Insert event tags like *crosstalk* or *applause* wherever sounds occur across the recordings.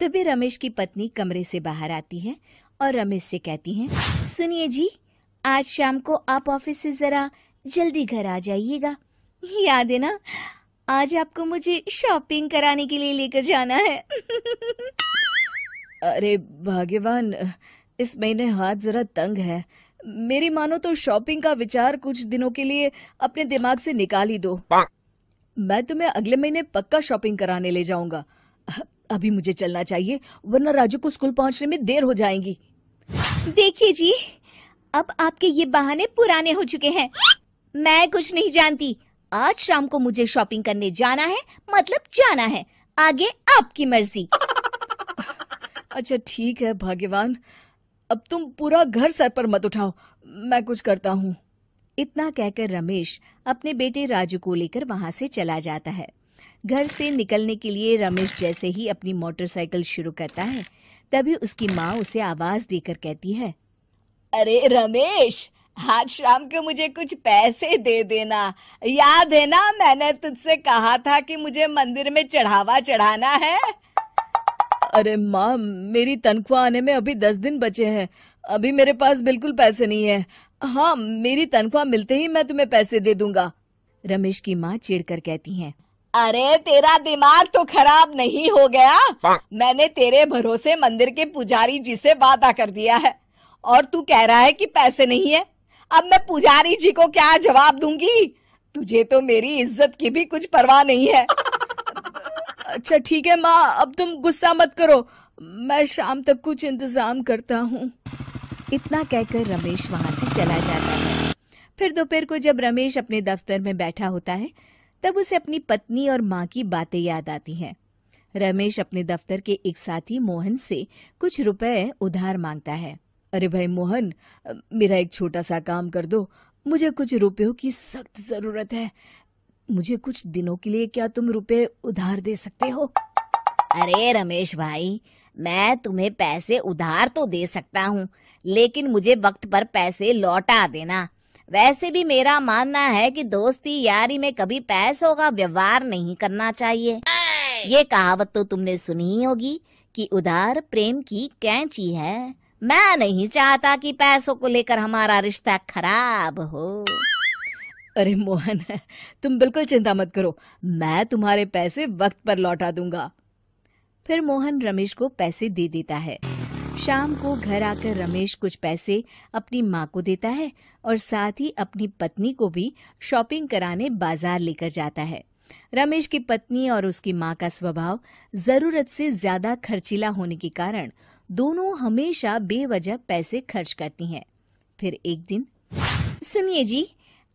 तभी रमेश की पत्नी कमरे से बाहर आती है और रमेश से कहती है सुनिए जी आज शाम को आप ऑफिस से जरा जल्दी घर आ जाइएगा याद है ना आज आपको मुझे शॉपिंग कराने के लिए लेकर जाना है *laughs* अरे भाग्यवान इस महीने हाथ जरा तंग है मेरी मानो तो शॉपिंग का विचार कुछ दिनों के लिए अपने दिमाग से निकाल ही दो मैं तुम्हें अगले महीने पक्का शॉपिंग कराने ले जाऊंगा अभी मुझे चलना चाहिए वरना राजू को स्कूल पहुंचने में देर हो जाएगी देखिए जी अब आपके ये बहाने पुराने हो चुके हैं मैं कुछ नहीं जानती आज शाम को मुझे शॉपिंग करने जाना है मतलब जाना है आगे आपकी मर्जी अच्छा ठीक है भाग्यवान अब तुम पूरा घर सर पर मत उठाओ मैं कुछ करता हूँ इतना कहकर रमेश अपने बेटे राजू को लेकर वहां से चला जाता है घर से निकलने के लिए रमेश जैसे ही अपनी मोटरसाइकिल शुरू करता है तभी उसकी माँ उसे आवाज देकर कहती है अरे रमेश आज शाम को मुझे कुछ पैसे दे देना याद है ना मैंने तुझसे कहा था कि मुझे मंदिर में चढ़ावा चढ़ाना है अरे माँ मेरी तनख्वाह आने में अभी दस दिन बचे हैं अभी मेरे पास बिल्कुल पैसे नहीं है हाँ मेरी तनख्वाह मिलते ही मैं तुम्हें पैसे दे दूंगा रमेश की माँ चिड़ कर कहती हैं अरे तेरा दिमाग तो खराब नहीं हो गया हाँ। मैंने तेरे भरोसे मंदिर के पुजारी जी से वादा कर दिया है और तू कह रहा है कि पैसे नहीं है अब मैं पुजारी जी को क्या जवाब दूंगी तुझे तो मेरी इज्जत की भी कुछ परवाह नहीं है अच्छा ठीक है माँ अब तुम गुस्सा मत करो मैं शाम तक कुछ इंतजाम करता हूँ इतना कहकर रमेश वहां से चला जाता है फिर दोपहर को जब रमेश अपने दफ्तर में बैठा होता है तब उसे अपनी पत्नी और माँ की बातें याद आती हैं रमेश अपने दफ्तर के एक साथी मोहन से कुछ रुपए उधार मांगता है अरे भाई मोहन मेरा एक छोटा सा काम कर दो मुझे कुछ रुपयों की सख्त जरूरत है मुझे कुछ दिनों के लिए क्या तुम रुपए उधार दे सकते हो अरे रमेश भाई मैं तुम्हें पैसे उधार तो दे सकता हूँ लेकिन मुझे वक्त पर पैसे लौटा देना वैसे भी मेरा मानना है कि दोस्ती यारी में कभी पैसों का व्यवहार नहीं करना चाहिए ये कहावत तो तुमने सुनी होगी कि उदार प्रेम की कैंची है मैं नहीं चाहता कि पैसों को लेकर हमारा रिश्ता खराब हो अरे मोहन तुम बिल्कुल चिंता मत करो मैं तुम्हारे पैसे वक्त पर लौटा दूंगा फिर मोहन रमेश को पैसे दे देता है शाम को घर आकर रमेश कुछ पैसे अपनी माँ को देता है और साथ ही अपनी पत्नी को भी शॉपिंग कराने बाजार लेकर जाता है रमेश की पत्नी और उसकी माँ का स्वभाव जरूरत से ज्यादा खर्चीला होने के कारण दोनों हमेशा बेवजह पैसे खर्च करती हैं। फिर एक दिन सुनिए जी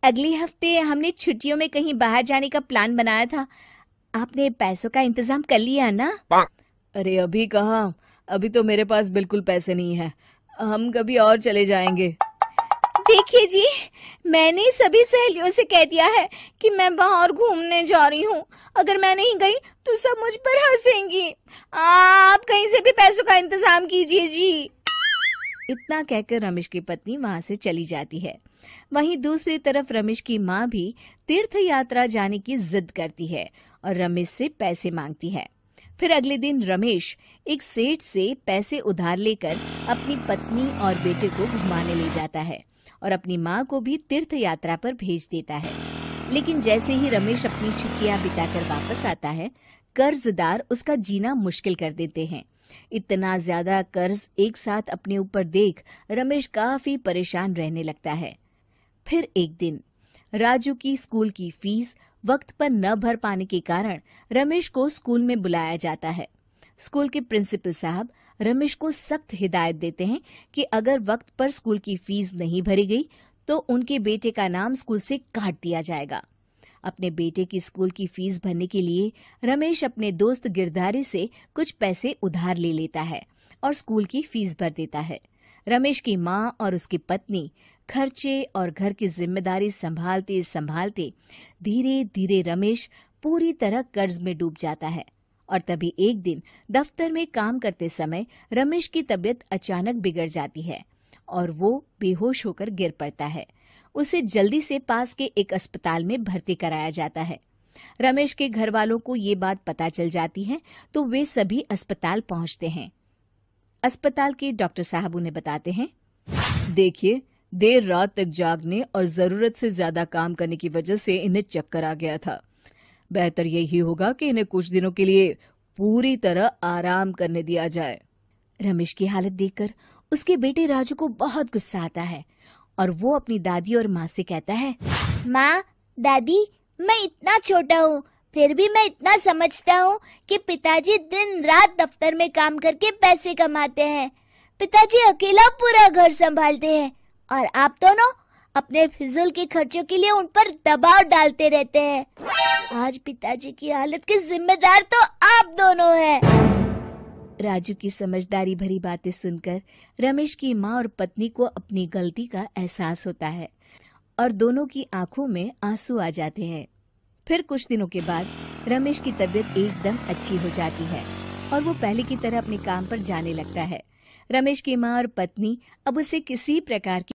अगले हफ्ते हमने छुट्टियों में कहीं बाहर जाने का प्लान बनाया था आपने पैसों का इंतजाम कर लिया ना हाँ। अरे अभी कहा अभी तो मेरे पास बिल्कुल पैसे नहीं है हम कभी और चले जाएंगे देखिए जी मैंने सभी सहेलियों से कह दिया है कि मैं बाहर घूमने जा रही हूँ अगर मैं नहीं गई तो सब मुझ पर हंसेंगी आप कहीं से भी पैसों का इंतजाम कीजिए जी इतना कहकर रमेश की पत्नी वहां से चली जाती है वहीं दूसरी तरफ रमेश की माँ भी तीर्थ यात्रा जाने की जिद करती है और रमेश से पैसे मांगती है फिर अगले दिन रमेश एक सेठ से पैसे उधार लेकर अपनी पत्नी और बेटे को घुमाने ले जाता है और अपनी माँ को भी तीर्थ यात्रा पर भेज देता है लेकिन जैसे ही रमेश अपनी छुट्टियां बिताकर वापस आता है कर्जदार उसका जीना मुश्किल कर देते हैं इतना ज्यादा कर्ज एक साथ अपने ऊपर देख रमेश काफी परेशान रहने लगता है फिर एक दिन राजू की स्कूल की फीस वक्त पर न भर पाने के कारण रमेश को स्कूल में बुलाया जाता है स्कूल के प्रिंसिपल साहब रमेश को सख्त हिदायत देते हैं कि अगर वक्त पर स्कूल की फीस नहीं भरी गई तो उनके बेटे का नाम स्कूल से काट दिया जाएगा अपने बेटे की स्कूल की फीस भरने के लिए रमेश अपने दोस्त गिरधारी से कुछ पैसे उधार ले लेता है और स्कूल की फीस भर देता है रमेश की माँ और उसकी पत्नी खर्चे और घर की जिम्मेदारी संभालते संभालते धीरे धीरे रमेश पूरी तरह कर्ज में डूब जाता है और तभी एक दिन दफ्तर में काम करते समय रमेश की तबीयत अचानक बिगड़ जाती है और वो बेहोश होकर गिर पड़ता है उसे जल्दी से पास के एक अस्पताल में भर्ती कराया जाता है रमेश के घर वालों को ये बात पता चल जाती है तो वे सभी अस्पताल पहुंचते हैं अस्पताल के डॉक्टर साहब उन्हें बताते हैं देखिए देर रात तक जागने और जरूरत से ज्यादा काम करने की वजह से इन्हें चक्कर आ गया था बेहतर यही होगा कि इन्हें कुछ दिनों के लिए पूरी तरह आराम करने दिया जाए रमेश की हालत देखकर उसके बेटे राजू को बहुत गुस्सा आता है और वो अपनी दादी और माँ से कहता है माँ दादी मैं इतना छोटा हूँ फिर भी मैं इतना समझता हूँ कि पिताजी दिन रात दफ्तर में काम करके पैसे कमाते हैं पिताजी अकेला पूरा घर संभालते हैं और आप दोनों अपने फिजूल के खर्चों के लिए उन पर दबाव डालते रहते हैं आज पिताजी की हालत के जिम्मेदार तो आप दोनों हैं राजू की समझदारी भरी बातें सुनकर रमेश की माँ और पत्नी को अपनी गलती का एहसास होता है और दोनों की आंखों में आंसू आ जाते हैं फिर कुछ दिनों के बाद रमेश की तबीयत एकदम अच्छी हो जाती है और वो पहले की तरह अपने काम पर जाने लगता है रमेश की माँ और पत्नी अब उसे किसी प्रकार की